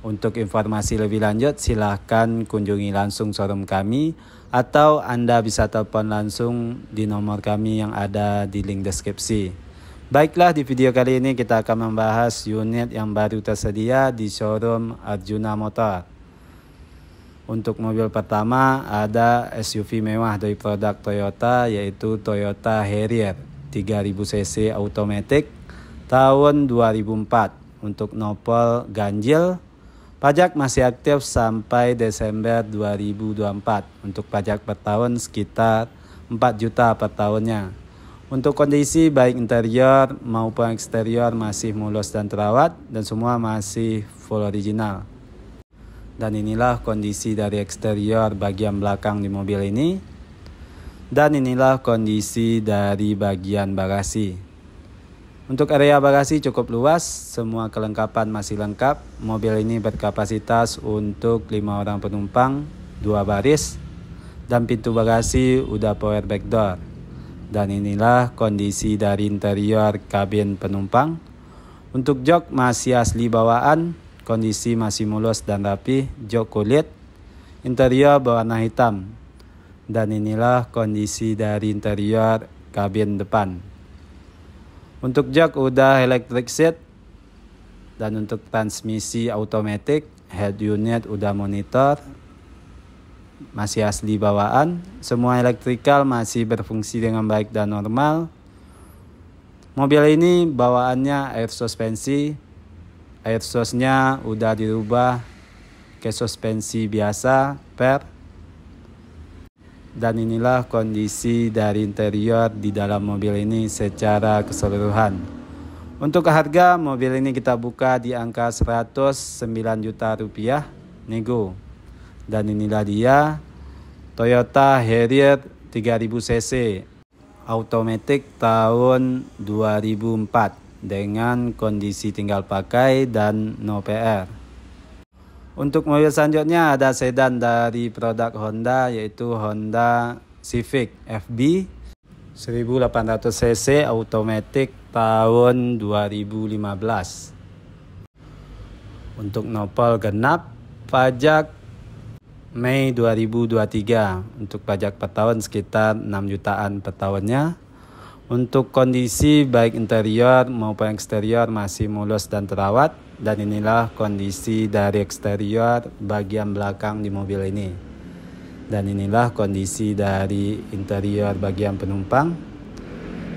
Untuk informasi lebih lanjut, silahkan kunjungi langsung showroom kami atau Anda bisa telepon langsung di nomor kami yang ada di link deskripsi. Baiklah, di video kali ini kita akan membahas unit yang baru tersedia di showroom Arjuna Motor. Untuk mobil pertama ada SUV mewah dari produk Toyota yaitu Toyota Harrier 3000cc automatic tahun 2004 untuk nopol ganjil Pajak masih aktif sampai Desember 2024 untuk pajak per tahun sekitar 4 juta per tahunnya. Untuk kondisi baik interior maupun eksterior masih mulus dan terawat dan semua masih full original. Dan inilah kondisi dari eksterior bagian belakang di mobil ini. Dan inilah kondisi dari bagian bagasi. Untuk area bagasi cukup luas, semua kelengkapan masih lengkap. Mobil ini berkapasitas untuk 5 orang penumpang, 2 baris, dan pintu bagasi udah power back door. Dan inilah kondisi dari interior kabin penumpang. Untuk jok masih asli bawaan, kondisi masih mulus dan rapi, jok kulit, interior berwarna hitam. Dan inilah kondisi dari interior kabin depan. Untuk jack udah electric seat dan untuk transmisi automatic head unit udah monitor masih asli bawaan semua elektrikal masih berfungsi dengan baik dan normal mobil ini bawaannya air suspensi air sosnya udah dirubah ke suspensi biasa per dan inilah kondisi dari interior di dalam mobil ini secara keseluruhan. Untuk harga mobil ini kita buka di angka 109 juta rupiah nego. Dan inilah dia Toyota Harrier 3000 cc automatic tahun 2004 dengan kondisi tinggal pakai dan no PR. Untuk mobil selanjutnya ada sedan dari produk Honda yaitu Honda Civic FB 1800 cc automatic tahun 2015. Untuk nopal genap pajak Mei 2023 untuk pajak per tahun sekitar 6 jutaan per tahunnya. Untuk kondisi baik interior maupun eksterior masih mulus dan terawat dan inilah kondisi dari eksterior bagian belakang di mobil ini. Dan inilah kondisi dari interior bagian penumpang.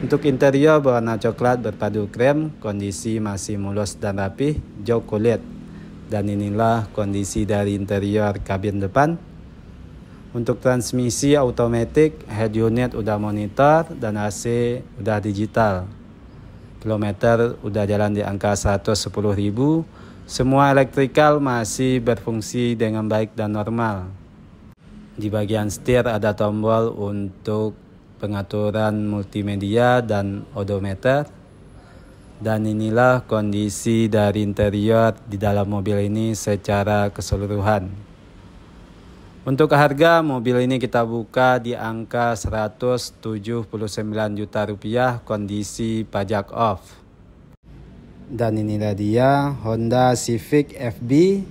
Untuk interior berwarna coklat berpadu krem, kondisi masih mulus dan rapi, jauh kulit. Dan inilah kondisi dari interior kabin depan. Untuk transmisi automatic, head unit udah monitor dan AC udah digital kilometer udah jalan di angka 110 ribu. Semua elektrikal masih berfungsi dengan baik dan normal. Di bagian setir ada tombol untuk pengaturan multimedia dan odometer. Dan inilah kondisi dari interior di dalam mobil ini secara keseluruhan. Untuk harga mobil ini kita buka di angka 179 juta rupiah kondisi pajak off. Dan inilah dia Honda Civic FB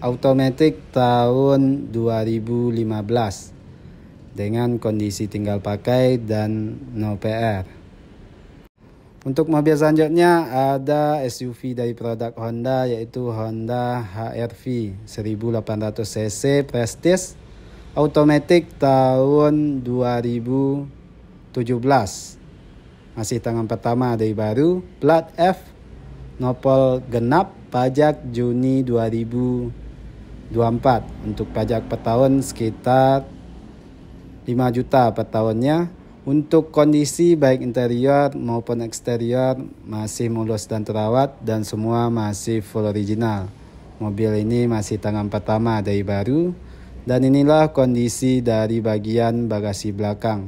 automatic tahun 2015 dengan kondisi tinggal pakai dan no PR. Untuk mobil selanjutnya ada SUV dari produk Honda yaitu Honda HR-V 1800 cc Prestige automatic tahun 2017. Masih tangan pertama dari baru, plat F nopol genap pajak Juni 2024. Untuk pajak per tahun sekitar 5 juta per tahunnya untuk kondisi baik interior maupun eksterior masih mulus dan terawat dan semua masih full original. Mobil ini masih tangan pertama dari baru dan inilah kondisi dari bagian bagasi belakang.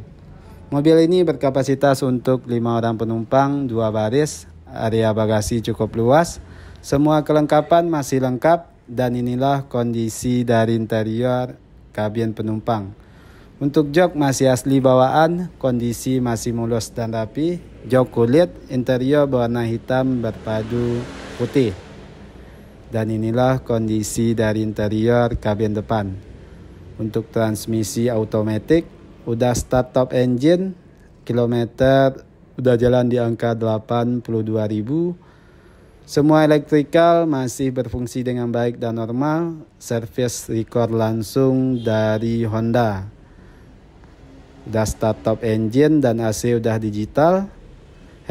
Mobil ini berkapasitas untuk 5 orang penumpang, 2 baris, area bagasi cukup luas, semua kelengkapan masih lengkap dan inilah kondisi dari interior kabin penumpang. Untuk jok masih asli bawaan, kondisi masih mulus dan rapi. Jok kulit interior berwarna hitam berpadu putih. Dan inilah kondisi dari interior kabin depan. Untuk transmisi automatic, udah start top engine, kilometer udah jalan di angka 82.000 semua elektrikal masih berfungsi dengan baik dan normal. Service record langsung dari Honda start top engine dan AC udah digital.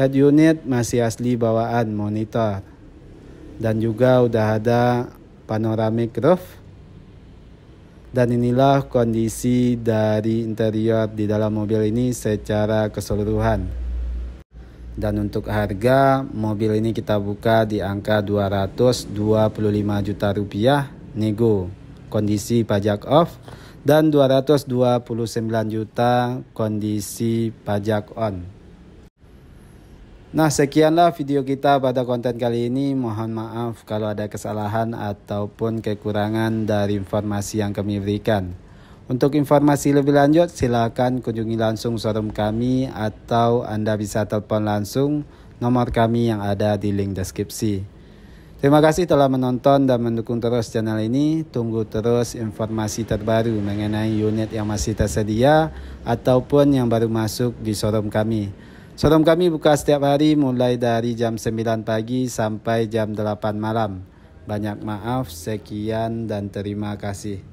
Head unit masih asli bawaan monitor. Dan juga udah ada panoramic roof. Dan inilah kondisi dari interior di dalam mobil ini secara keseluruhan. Dan untuk harga mobil ini kita buka di angka 225 juta rupiah nego kondisi pajak off dan 229 juta kondisi pajak on. Nah, sekianlah video kita pada konten kali ini. Mohon maaf kalau ada kesalahan ataupun kekurangan dari informasi yang kami berikan. Untuk informasi lebih lanjut, silakan kunjungi langsung showroom kami atau Anda bisa telepon langsung nomor kami yang ada di link deskripsi. Terima kasih telah menonton dan mendukung terus channel ini. Tunggu terus informasi terbaru mengenai unit yang masih tersedia ataupun yang baru masuk di showroom kami. Showroom kami buka setiap hari mulai dari jam 9 pagi sampai jam 8 malam. Banyak maaf, sekian dan terima kasih.